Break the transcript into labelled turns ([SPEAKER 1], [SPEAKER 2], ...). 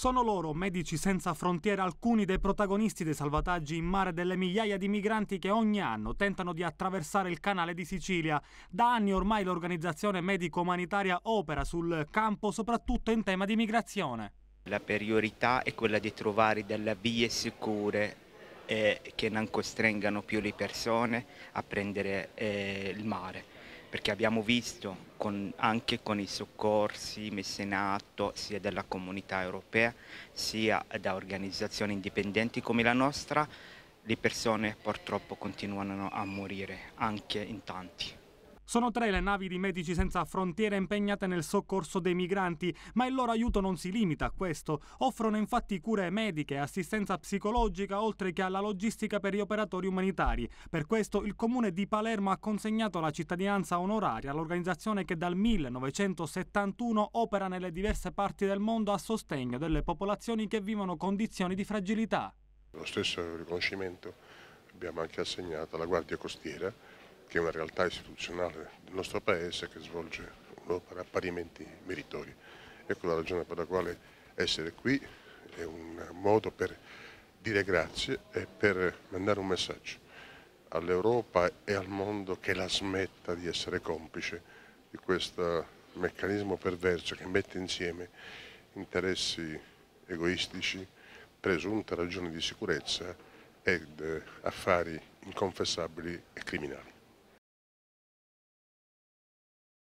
[SPEAKER 1] Sono loro, Medici Senza Frontiere, alcuni dei protagonisti dei salvataggi in mare delle migliaia di migranti che ogni anno tentano di attraversare il canale di Sicilia. Da anni ormai l'organizzazione medico-umanitaria opera sul campo, soprattutto in tema di migrazione.
[SPEAKER 2] La priorità è quella di trovare delle vie sicure eh, che non costringano più le persone a prendere eh, il mare perché abbiamo visto con, anche con i soccorsi messi in atto sia dalla comunità europea sia da organizzazioni indipendenti come la nostra, le persone purtroppo continuano a morire anche in tanti.
[SPEAKER 1] Sono tre le navi di Medici Senza Frontiere impegnate nel soccorso dei migranti, ma il loro aiuto non si limita a questo. Offrono infatti cure mediche, assistenza psicologica, oltre che alla logistica per gli operatori umanitari. Per questo il comune di Palermo ha consegnato la cittadinanza onoraria all'organizzazione che dal 1971 opera nelle diverse parti del mondo a sostegno delle popolazioni che vivono condizioni di fragilità.
[SPEAKER 3] Lo stesso riconoscimento abbiamo anche assegnato alla Guardia Costiera che è una realtà istituzionale del nostro Paese che svolge un'opera parimenti meritoria. Ecco la ragione per la quale essere qui è un modo per dire grazie e per mandare un messaggio all'Europa e al mondo che la smetta di essere complice di questo meccanismo perverso che mette insieme interessi egoistici, presunte ragioni di sicurezza ed affari inconfessabili e criminali.